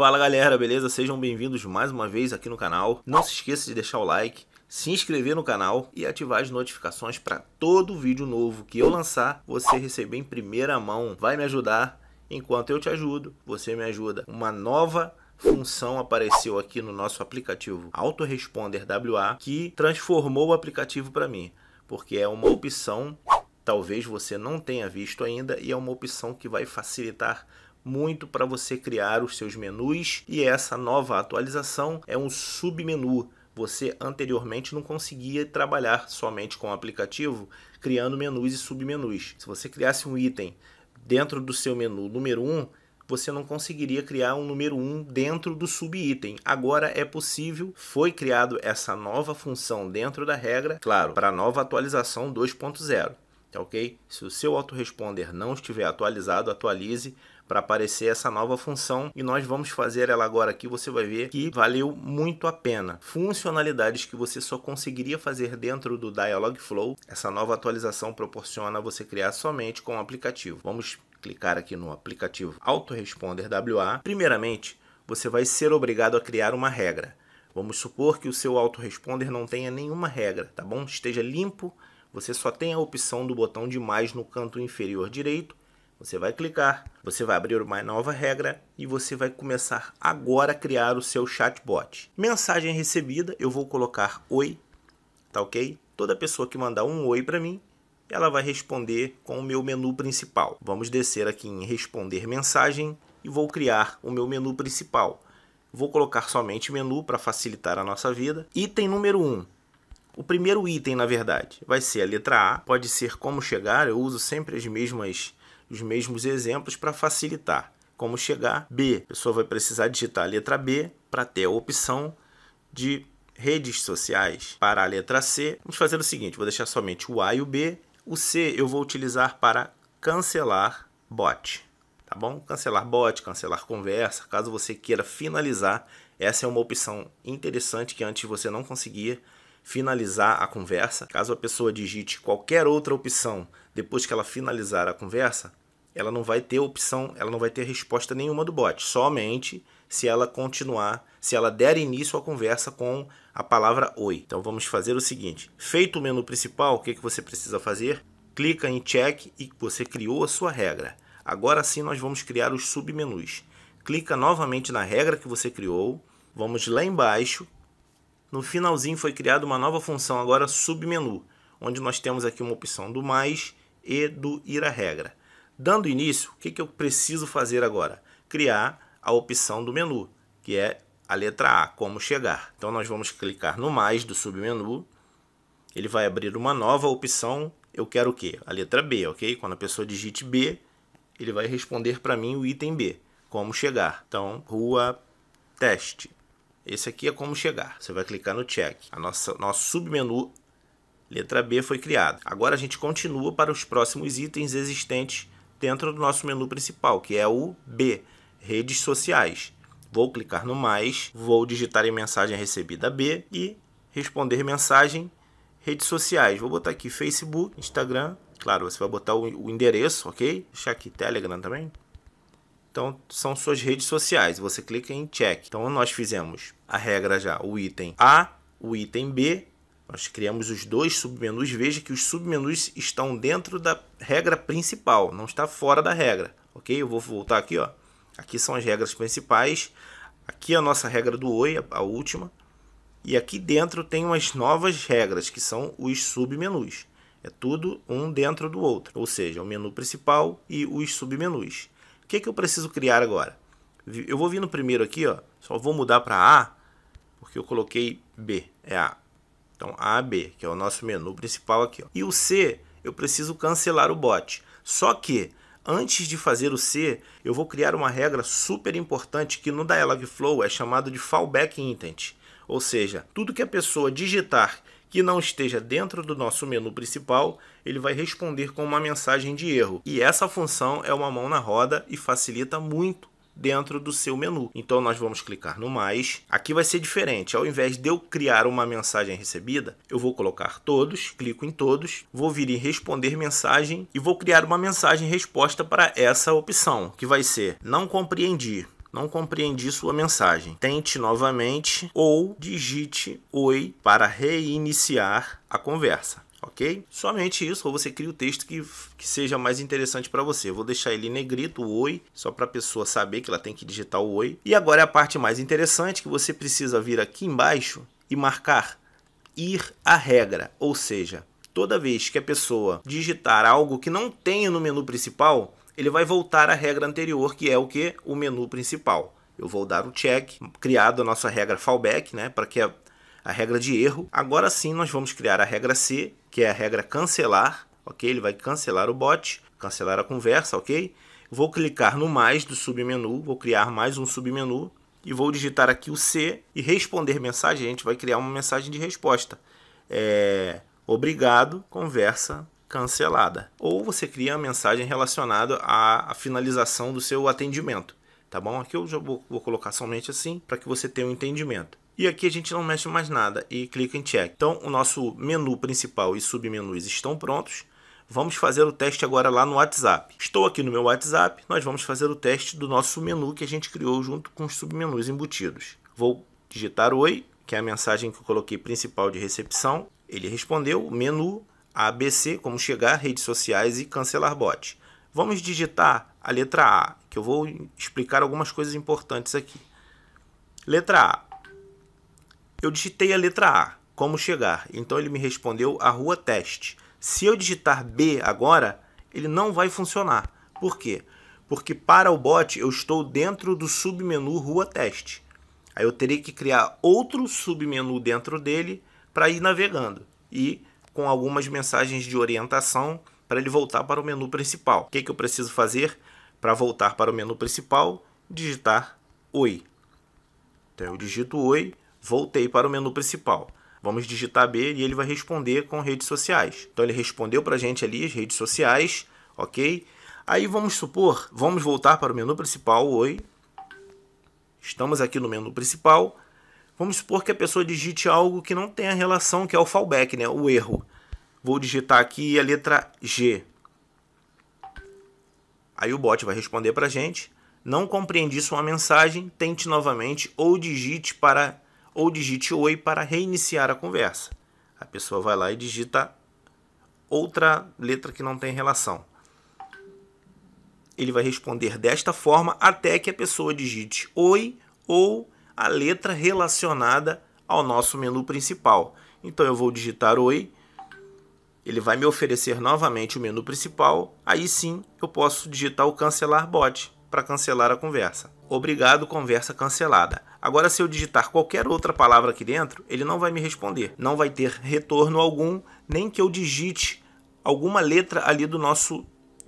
Fala galera, beleza? Sejam bem-vindos mais uma vez aqui no canal. Não se esqueça de deixar o like, se inscrever no canal e ativar as notificações para todo vídeo novo que eu lançar, você receber em primeira mão. Vai me ajudar. Enquanto eu te ajudo, você me ajuda. Uma nova função apareceu aqui no nosso aplicativo Autoresponder WA que transformou o aplicativo para mim, porque é uma opção talvez você não tenha visto ainda e é uma opção que vai facilitar muito para você criar os seus menus e essa nova atualização é um submenu. Você anteriormente não conseguia trabalhar somente com o aplicativo criando menus e submenus. Se você criasse um item dentro do seu menu número 1, você não conseguiria criar um número 1 dentro do subitem. Agora é possível, foi criado essa nova função dentro da regra, claro, para a nova atualização 2.0. Tá ok? Se o seu autoresponder não estiver atualizado, atualize para aparecer essa nova função e nós vamos fazer ela agora aqui, você vai ver que valeu muito a pena. Funcionalidades que você só conseguiria fazer dentro do Dialogflow, essa nova atualização proporciona você criar somente com o aplicativo. Vamos clicar aqui no aplicativo Autoresponder WA. Primeiramente, você vai ser obrigado a criar uma regra. Vamos supor que o seu autoresponder não tenha nenhuma regra, tá bom? Esteja limpo, você só tem a opção do botão de mais no canto inferior direito você vai clicar, você vai abrir uma nova regra e você vai começar agora a criar o seu chatbot. Mensagem recebida, eu vou colocar oi, tá ok? Toda pessoa que mandar um oi para mim, ela vai responder com o meu menu principal. Vamos descer aqui em responder mensagem e vou criar o meu menu principal. Vou colocar somente menu para facilitar a nossa vida. Item número 1. Um. O primeiro item, na verdade, vai ser a letra A. Pode ser como chegar, eu uso sempre as mesmas os mesmos exemplos para facilitar. Como chegar? B. A pessoa vai precisar digitar a letra B para ter a opção de redes sociais. Para a letra C, vamos fazer o seguinte: vou deixar somente o A e o B. O C eu vou utilizar para cancelar bot. Tá bom? Cancelar bot, cancelar conversa, caso você queira finalizar. Essa é uma opção interessante que antes você não conseguia finalizar a conversa. Caso a pessoa digite qualquer outra opção depois que ela finalizar a conversa, ela não vai ter opção, ela não vai ter resposta nenhuma do bot, somente se ela continuar, se ela der início à conversa com a palavra oi. Então vamos fazer o seguinte: feito o menu principal, o que, que você precisa fazer? Clica em check e você criou a sua regra. Agora sim nós vamos criar os submenus. Clica novamente na regra que você criou. Vamos lá embaixo. No finalzinho foi criada uma nova função agora submenu, onde nós temos aqui uma opção do mais e do ir à regra. Dando início, o que, que eu preciso fazer agora? Criar a opção do menu, que é a letra A, como chegar. Então nós vamos clicar no mais do submenu, ele vai abrir uma nova opção, eu quero o quê? A letra B, ok? Quando a pessoa digite B, ele vai responder para mim o item B, como chegar. Então, rua, teste. Esse aqui é como chegar. Você vai clicar no check. A nossa, nosso submenu, letra B, foi criado. Agora a gente continua para os próximos itens existentes dentro do nosso menu principal, que é o B, redes sociais. Vou clicar no mais, vou digitar em mensagem recebida B e responder mensagem redes sociais. Vou botar aqui Facebook, Instagram, claro, você vai botar o, endereço, ok? Deixar aqui Telegram também. Então, são suas redes sociais. Você clica em check. Então, nós fizemos a regra já, o item A, o item B nós criamos os dois submenus. Veja que os submenus estão dentro da regra principal, não está fora da regra. Ok? Eu vou voltar aqui. Ó. Aqui são as regras principais. Aqui é a nossa regra do OI, a última. E aqui dentro tem umas novas regras, que são os submenus. É tudo um dentro do outro, ou seja, o menu principal e os submenus. O que, é que eu preciso criar agora? Eu vou vir no primeiro aqui, ó, só vou mudar para A, porque eu coloquei B, é A. Então A, B, que é o nosso menu principal aqui. Ó. E o C, eu preciso cancelar o bot. Só que antes de fazer o C, eu vou criar uma regra super importante que no Dialogflow é chamado de fallback intent. Ou seja, tudo que a pessoa digitar que não esteja dentro do nosso menu principal, ele vai responder com uma mensagem de erro. E essa função é uma mão na roda e facilita muito dentro do seu menu. Então nós vamos clicar no mais. Aqui vai ser diferente. Ao invés de eu criar uma mensagem recebida, eu vou colocar todos, clico em todos, vou vir em responder mensagem e vou criar uma mensagem resposta para essa opção, que vai ser não compreendi não compreendi sua mensagem. Tente novamente ou digite oi para reiniciar a conversa. Somente isso, ou você cria o texto que, que seja mais interessante para você. Eu vou deixar ele negrito, o oi, só para a pessoa saber que ela tem que digitar o oi. E agora é a parte mais interessante que você precisa vir aqui embaixo e marcar ir à regra, ou seja, toda vez que a pessoa digitar algo que não tenha no menu principal, ele vai voltar à regra anterior, que é o que? O menu principal. Eu vou dar o check, criado a nossa regra fallback, né, para que a a regra de erro. Agora sim, nós vamos criar a regra C, que é a regra cancelar, ok? Ele vai cancelar o bot, cancelar a conversa, ok? Vou clicar no mais do submenu, vou criar mais um submenu e vou digitar aqui o C e responder mensagem. A gente vai criar uma mensagem de resposta. É, obrigado, conversa cancelada. Ou você cria a mensagem relacionada à, finalização do seu atendimento tá bom? Aqui eu já vou, vou colocar somente assim para que você tenha um entendimento. E aqui a gente não mexe mais nada e clica em check. Então o nosso menu principal e submenus estão prontos. Vamos fazer o teste agora lá no WhatsApp. Estou aqui no meu WhatsApp, nós vamos fazer o teste do nosso menu que a gente criou junto com os submenus embutidos. Vou digitar oi, que é a mensagem que eu coloquei principal de recepção. Ele respondeu menu ABC, como chegar, redes sociais e cancelar bot. Vamos digitar a letra A, que eu vou explicar algumas coisas importantes aqui. Letra A. Eu digitei a letra A, como chegar? Então ele me respondeu a rua teste. Se eu digitar B agora, ele não vai funcionar. Por quê? Porque para o bot eu estou dentro do submenu rua teste. Aí eu teria que criar outro submenu dentro dele para ir navegando e com algumas mensagens de orientação para ele voltar para o menu principal. O que, que eu preciso fazer para voltar para o menu principal? Digitar Oi. Então eu digito Oi Voltei para o menu principal. Vamos digitar B e ele vai responder com redes sociais. Então ele respondeu para a gente ali as redes sociais, ok? Aí vamos supor, vamos voltar para o menu principal, oi. Estamos aqui no menu principal. Vamos supor que a pessoa digite algo que não tenha relação, que é o fallback, né? o erro. Vou digitar aqui a letra G. Aí o bot vai responder para a gente. Não compreendi sua mensagem, tente novamente ou digite para ou digite Oi para reiniciar a conversa. A pessoa vai lá e digita outra letra que não tem relação. Ele vai responder desta forma até que a pessoa digite Oi ou a letra relacionada ao nosso menu principal. Então eu vou digitar Oi ele vai me oferecer novamente o menu principal, aí sim eu posso digitar o cancelar bot para cancelar a conversa obrigado, conversa cancelada. Agora, se eu digitar qualquer outra palavra aqui dentro, ele não vai me responder. Não vai ter retorno algum, nem que eu digite alguma letra ali do nosso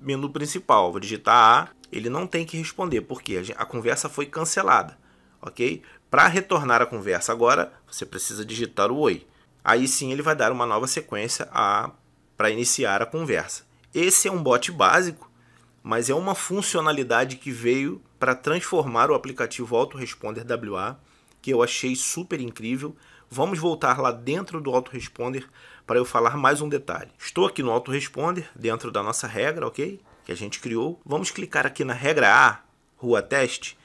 menu principal. Vou digitar A, ele não tem que responder, porque a conversa foi cancelada, ok? Para retornar a conversa agora, você precisa digitar o oi. Aí sim ele vai dar uma nova sequência a para iniciar a conversa. Esse é um bot básico, mas é uma funcionalidade que veio para transformar o aplicativo Autoresponder WA, que eu achei super incrível. Vamos voltar lá dentro do Autoresponder para eu falar mais um detalhe. Estou aqui no Autoresponder, dentro da nossa regra, ok? Que a gente criou. Vamos clicar aqui na regra A, Rua Teste.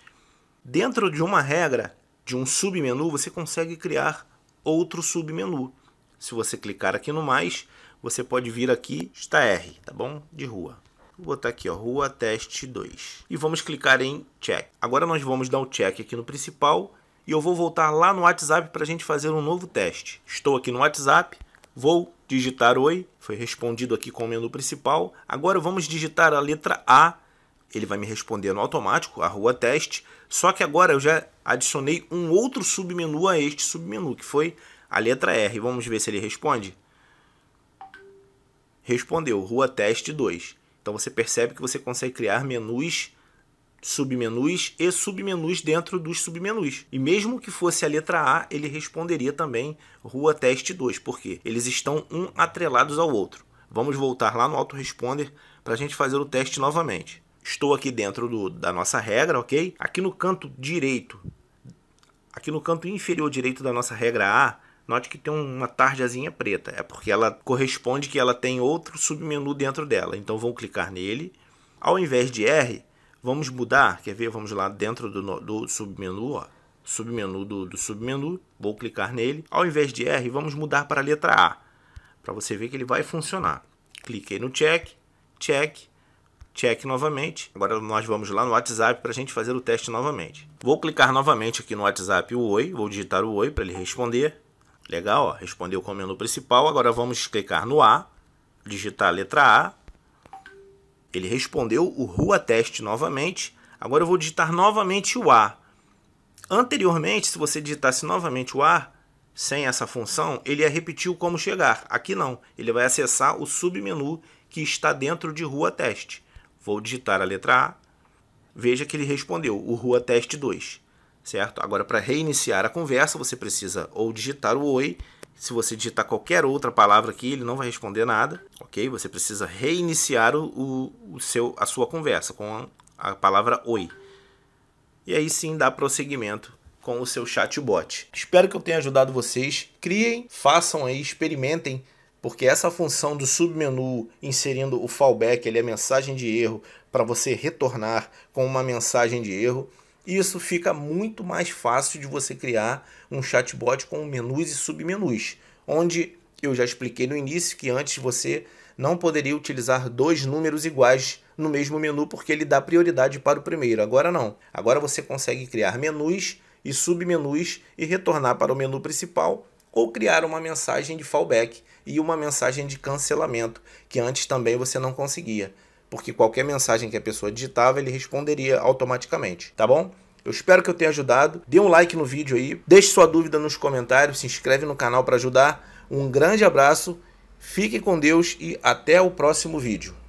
Dentro de uma regra, de um submenu, você consegue criar outro submenu. Se você clicar aqui no mais, você pode vir aqui, está R, tá bom? De rua. Vou botar aqui, ó, Rua Teste 2. E vamos clicar em Check. Agora nós vamos dar o um check aqui no principal e eu vou voltar lá no WhatsApp para a gente fazer um novo teste. Estou aqui no WhatsApp, vou digitar Oi, foi respondido aqui com o menu principal. Agora vamos digitar a letra A, ele vai me responder no automático, a Rua Teste. Só que agora eu já adicionei um outro submenu a este submenu, que foi a letra R. Vamos ver se ele responde? Respondeu, Rua Teste 2. Então você percebe que você consegue criar menus, submenus e submenus dentro dos submenus. E mesmo que fosse a letra A, ele responderia também Rua Teste 2, porque eles estão um atrelados ao outro. Vamos voltar lá no autoresponder para a gente fazer o teste novamente. Estou aqui dentro do, da nossa regra, ok? Aqui no canto direito, aqui no canto inferior direito da nossa regra A, Note que tem uma tarjazinha preta, é porque ela corresponde que ela tem outro submenu dentro dela. Então vamos clicar nele. Ao invés de R, vamos mudar, quer ver? Vamos lá dentro do, do submenu, ó. submenu do, do submenu, vou clicar nele. Ao invés de R, vamos mudar para a letra A, para você ver que ele vai funcionar. Cliquei no check, check, check novamente. Agora nós vamos lá no WhatsApp para a gente fazer o teste novamente. Vou clicar novamente aqui no WhatsApp o Oi, vou digitar o Oi para ele responder. Legal, ó, respondeu o menu principal. Agora vamos clicar no A, digitar a letra A. Ele respondeu o rua teste novamente. Agora eu vou digitar novamente o A. Anteriormente, se você digitasse novamente o A, sem essa função, ele ia repetir o como chegar. Aqui não, ele vai acessar o submenu que está dentro de rua teste. Vou digitar a letra A. Veja que ele respondeu o rua teste 2 certo? Agora, para reiniciar a conversa, você precisa ou digitar o oi. Se você digitar qualquer outra palavra aqui, ele não vai responder nada, ok? Você precisa reiniciar o, o seu, a sua conversa com a, a palavra oi. E aí sim dá prosseguimento com o seu chatbot. Espero que eu tenha ajudado vocês. Criem, façam aí, experimentem, porque essa função do submenu inserindo o fallback, ele a mensagem de erro, para você retornar com uma mensagem de erro, isso fica muito mais fácil de você criar um chatbot com menus e submenus, onde eu já expliquei no início que antes você não poderia utilizar dois números iguais no mesmo menu porque ele dá prioridade para o primeiro. Agora não. Agora você consegue criar menus e submenus e retornar para o menu principal ou criar uma mensagem de fallback e uma mensagem de cancelamento que antes também você não conseguia porque qualquer mensagem que a pessoa digitava ele responderia automaticamente, tá bom? Eu espero que eu tenha ajudado. Dê um like no vídeo aí, deixe sua dúvida nos comentários, se inscreve no canal para ajudar. Um grande abraço, fique com Deus e até o próximo vídeo.